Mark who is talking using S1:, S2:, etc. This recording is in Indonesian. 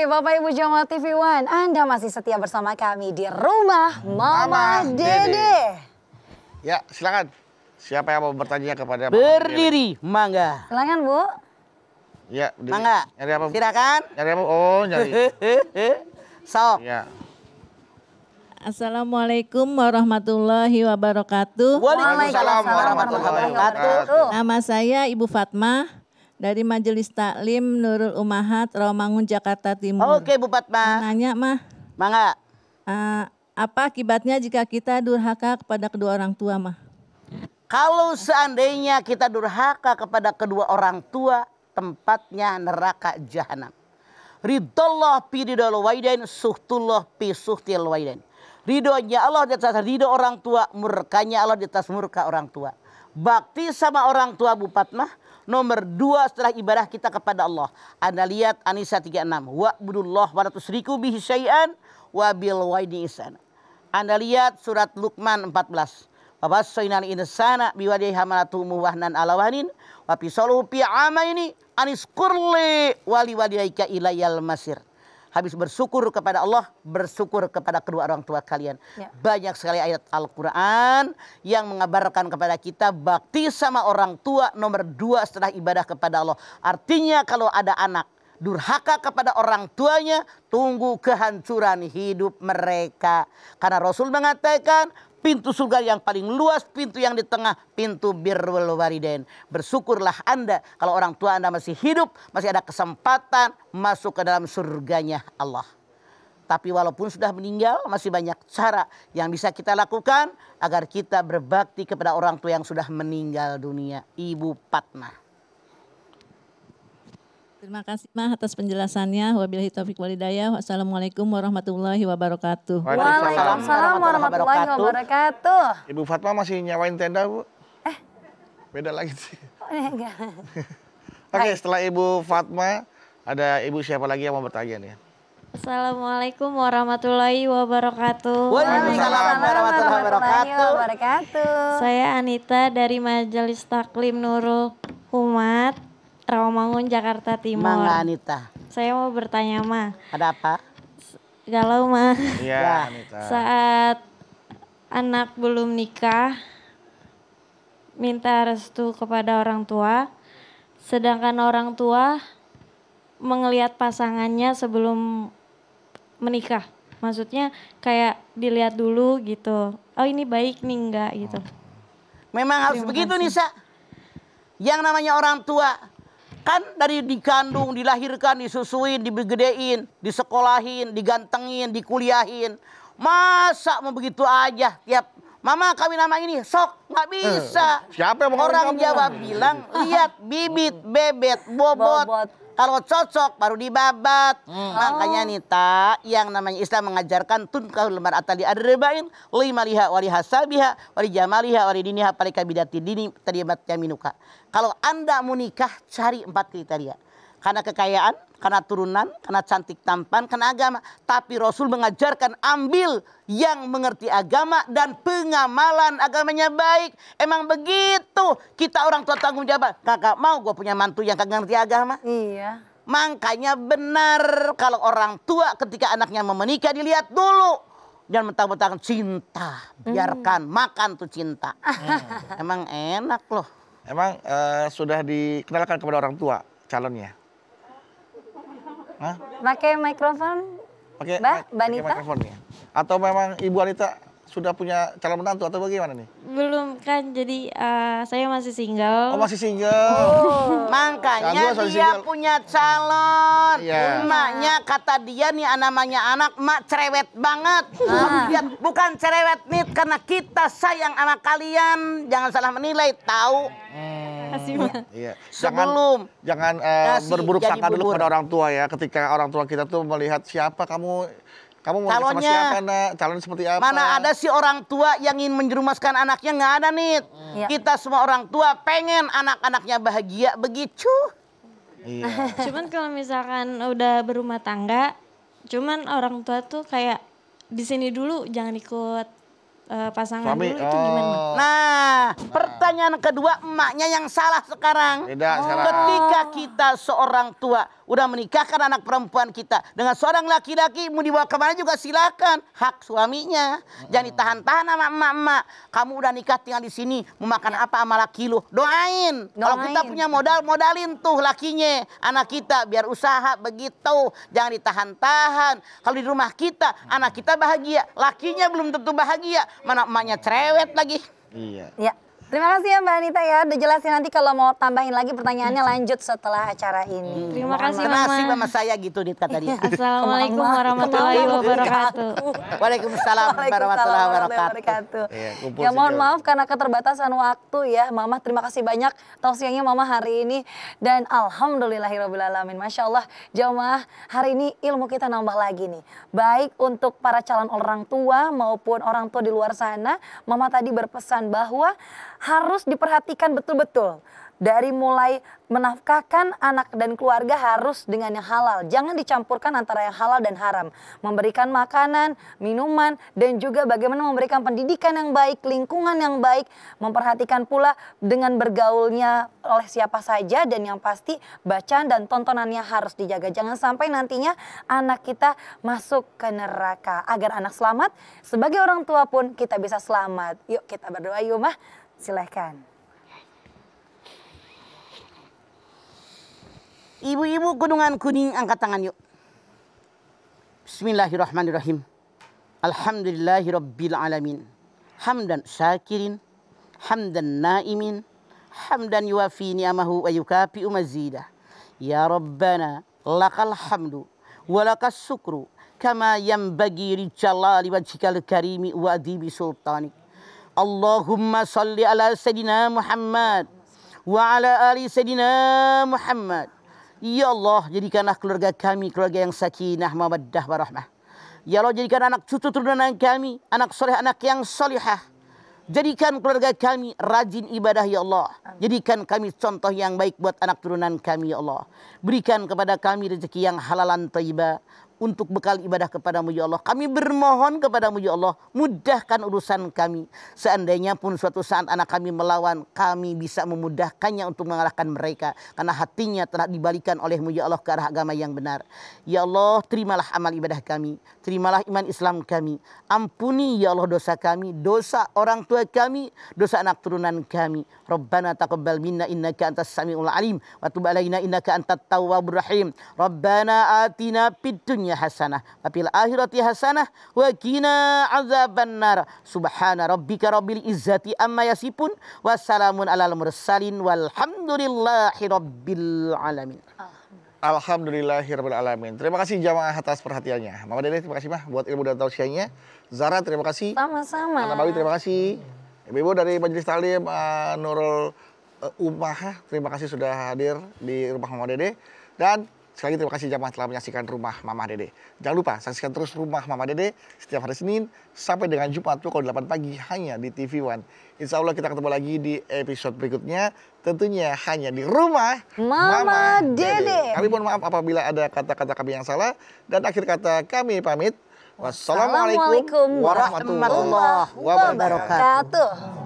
S1: kasih Bapak Ibu Jamal TV One. Anda masih setia bersama kami di rumah Mama, Mama Dede. Dede.
S2: Ya, silakan. Siapa yang mau bertanya kepada Mama Berdiri, Dede? Mangga. Silakan, Bu. Ya, berdiri. Mangga. Nyari apa? Silakan. Nyari apa? Oh, nyari.
S3: Sok. Ya.
S1: Assalamualaikum warahmatullahi wabarakatuh. Waalaikumsalam warahmatullahi wabarakatuh. Nama saya Ibu Fatma dari Majelis Taklim Nurul Umahat Romangun Jakarta Timur. Oke Bupat
S3: Ma. Nanya mah. Mangga. Uh, apa akibatnya jika kita durhaka kepada kedua orang tua mah? Kalau seandainya kita durhaka kepada kedua orang tua, tempatnya neraka jahanam. Ridallah pi ridal waidain, suhtullah pi suhtil waidain. Ridhonya Allah di atas ridho orang tua, murkanya Allah di atas murka orang tua. Bakti sama orang tua Bupat Mah. Nomor dua setelah ibadah kita kepada Allah. Anda lihat Anisa 36. Wa'budullah wa ratusriku bihi syai'an wa bil waidi isan. Anda lihat surat Luqman 14. Wabasoinal insana biwadai hamalatu muwahnan ala wahnin. Wapisaluhu pi'ama ini aniskurli wali walidaika ilayal masir habis bersyukur kepada Allah, bersyukur kepada kedua orang tua kalian. Ya. Banyak sekali ayat Al-Quran yang mengabarkan kepada kita bakti sama orang tua nomor dua setelah ibadah kepada Allah. Artinya kalau ada anak, durhaka kepada orang tuanya, tunggu kehancuran hidup mereka. Karena Rasul mengatakan, pintu surga yang paling luas, pintu yang di tengah, pintu birrul den Bersyukurlah Anda kalau orang tua Anda masih hidup, masih ada kesempatan masuk ke dalam surganya Allah. Tapi walaupun sudah meninggal, masih banyak cara yang bisa kita lakukan agar kita berbakti kepada orang tua yang sudah meninggal dunia, Ibu Patna.
S1: Terima kasih Ma atas penjelasannya. Wabillahi taufik walhidayah. Wassalamualaikum warahmatullahi wabarakatuh. Waalaikumsalam warahmatullahi wabarakatuh.
S2: Ibu Fatma masih nyawain tenda, Bu? Eh. Beda lagi sih. Oh, Oke, okay, setelah Ibu Fatma, ada Ibu siapa lagi yang mau bertanya nih?
S1: Assalamualaikum warahmatullahi wabarakatuh. Waalaikumsalam warahmatullahi wabarakatuh. Saya Anita dari Majelis Taklim Nurul Umat. Rawamangun, Jakarta Timur. Mangga Anita. Saya mau bertanya, Ma. Ada apa? Galau, Ma. Iya, ya. Anita. Saat anak belum nikah, minta restu kepada orang tua, sedangkan orang tua melihat pasangannya sebelum menikah. Maksudnya kayak dilihat dulu gitu. Oh ini baik nih enggak gitu.
S3: Memang harus Terima begitu kasih. Nisa. Yang namanya orang tua Kan dari dikandung, dilahirkan, disusuin, dibegedein, disekolahin, digantengin, dikuliahin. Masa mau begitu aja tiap Mama kami nama ini sok nggak eh, bisa. siapa yang mau Orang Jawa bilang lihat bibit, bebet, bobot, bobot kalau cocok baru dibabat. Hmm. Makanya nih tak yang namanya Islam mengajarkan tunkahul lembar atali arba'in lima liha wali hasabiha wali jamaliha wali diniha palika bidati dini tadi yaminuka. Kalau Anda mau nikah cari empat kriteria karena kekayaan, karena turunan, karena cantik tampan, karena agama. Tapi Rasul mengajarkan ambil yang mengerti agama dan pengamalan agamanya baik. Emang begitu kita orang tua tanggung jawab. Kakak mau gue punya mantu yang kagak ngerti agama? Iya. Makanya benar kalau orang tua ketika anaknya mau menikah dilihat dulu jangan mentang-mentang cinta biarkan hmm. makan tuh cinta
S2: hmm. emang enak loh emang uh, sudah dikenalkan kepada orang tua calonnya
S1: Pakai mikrofon?
S2: Pakai Mbak Mikrofon, ya? Atau memang Ibu Anita sudah punya calon menantu atau bagaimana nih?
S3: Belum kan, jadi uh, saya masih single. Oh masih
S2: single. Oh. Makanya dia single.
S3: punya calon. Yeah. Iya. kata dia nih namanya anak, mak cerewet banget. Ah. Ah. bukan cerewet nih, karena kita sayang anak kalian. Jangan salah menilai, tahu. Hmm. Kasih iya,
S2: iya. Jangan Sebelum jangan uh, eh, kasih, berburuk sangka dulu pada orang tua ya. Ketika orang tua kita tuh melihat siapa kamu kamu mau calonnya, sama siapa nak? Calon seperti apa? Mana ada
S3: sih orang tua yang ingin menjerumaskan anaknya nggak ada nih. Hmm. Iya. Kita semua orang tua pengen anak-anaknya bahagia begitu.
S1: Iya.
S3: cuman kalau misalkan udah berumah tangga, cuman orang tua tuh kayak di sini dulu jangan ikut uh, pasangan Suami. dulu itu gimana? Nah, Nah, pertanyaan kedua emaknya yang salah sekarang. Tidak, oh. salah. Ketika kita seorang tua udah menikahkan anak perempuan kita dengan seorang laki-laki mau dibawa kemana juga silakan hak suaminya. Jangan hmm. ditahan-tahan sama emak-emak. Kamu udah nikah tinggal di sini mau makan apa sama laki lu. Doain. Doain. Kalau kita punya modal modalin tuh lakinya anak kita biar usaha begitu. Jangan ditahan-tahan. Kalau di rumah kita anak kita bahagia, lakinya belum tentu bahagia mana emaknya cerewet lagi. Iya. Ya. Terima kasih ya Mbak Anita ya. Udah jelasin nanti kalau mau tambahin lagi pertanyaannya
S1: lanjut setelah acara ini. Hmm, terima kasih Mama. Terima kasih sama
S3: saya gitu Dit kata dia. Assalamualaikum warahmatullahi wabarakatuh. Waalaikumsalam warahmatullahi wabarakatuh. Iya, ya, mohon maaf
S1: karena keterbatasan waktu ya. Mama terima kasih banyak tausiahnya Mama hari ini. Dan Alhamdulillahirrabbilalamin. Masya Allah jamaah hari ini ilmu kita nambah lagi nih. Baik untuk para calon orang tua maupun orang tua di luar sana. Mama tadi berpesan bahwa harus diperhatikan betul-betul. Dari mulai menafkahkan anak dan keluarga harus dengan yang halal. Jangan dicampurkan antara yang halal dan haram. Memberikan makanan, minuman, dan juga bagaimana memberikan pendidikan yang baik, lingkungan yang baik. Memperhatikan pula dengan bergaulnya oleh siapa saja dan yang pasti bacaan dan tontonannya harus dijaga. Jangan sampai nantinya anak kita masuk ke neraka. Agar anak selamat, sebagai orang tua pun kita bisa selamat. Yuk
S3: kita berdoa yuk mah. Silahkan. Ibu-ibu gunungan kuning angkat tangan yuk. Bismillahirrahmanirrahim. Alhamdulillahirrabbilalamin. Hamdan syakirin, hamdan naimin, hamdan yuafi ni'amahu wa yukapi mazidah. Ya Rabbana lakal hamdu wa kama yang bagi rijalali wajikal karimi wa adibi sultanik. Allahumma salli ala Sayyidina Muhammad wa ala ali Sayyidina Muhammad. Ya Allah, jadikanlah keluarga kami keluarga yang sakinah, mawaddah, warahmah. Ya Allah, jadikan anak cucu turunan kami, anak soleh, anak yang solehah. Jadikan keluarga kami rajin ibadah, Ya Allah. Jadikan kami contoh yang baik buat anak turunan kami, Ya Allah. Berikan kepada kami rezeki yang halalan taibah. untuk bekal ibadah kepadamu ya Allah. Kami bermohon kepadamu ya Allah, mudahkan urusan kami. Seandainya pun suatu saat anak kami melawan, kami bisa memudahkannya untuk mengalahkan mereka. Karena hatinya telah dibalikan olehmu ya Allah ke arah agama yang benar. Ya Allah, terimalah amal ibadah kami. Terimalah iman Islam kami. Ampuni ya Allah dosa kami, dosa orang tua kami, dosa anak turunan kami. Rabbana taqabbal minna innaka antas samiul alim. Wa tub innaka antat tawabur rahim. Rabbana atina fid dunia hasanah wa fil akhirati hasanah wa qina azabannar subhana rabbika rabbil izzati amma yasifun wa salamun alal mursalin walhamdulillahi rabbil alamin
S2: Alhamdulillahirabbil alamin. Terima kasih jamaah atas perhatiannya. Mama Dede terima kasih mah buat ilmu dan tausiahnya. Zara terima kasih.
S3: Sama-sama. Anak Bawi terima
S2: kasih. Ibu dari Majelis Talim uh, eh, Nurul uh, eh, Umaha terima kasih sudah hadir di rumah Mama Dede dan Sekali terima kasih jamaah telah menyaksikan Rumah Mama Dede. Jangan lupa saksikan terus Rumah Mama Dede setiap hari Senin sampai dengan Jumat pukul 8 pagi hanya di TV One. Insya Allah kita ketemu lagi di episode berikutnya. Tentunya hanya di Rumah Mama, Mama Dede. Dede. Kami mohon maaf apabila ada kata-kata kami yang salah. Dan akhir kata kami pamit. Wassalamualaikum warahmatullahi wabarakatuh.